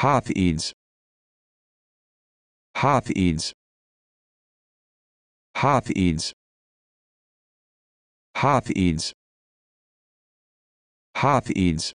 Hath eads. Hath eads. Hath eads. Hath eads. Hath eads.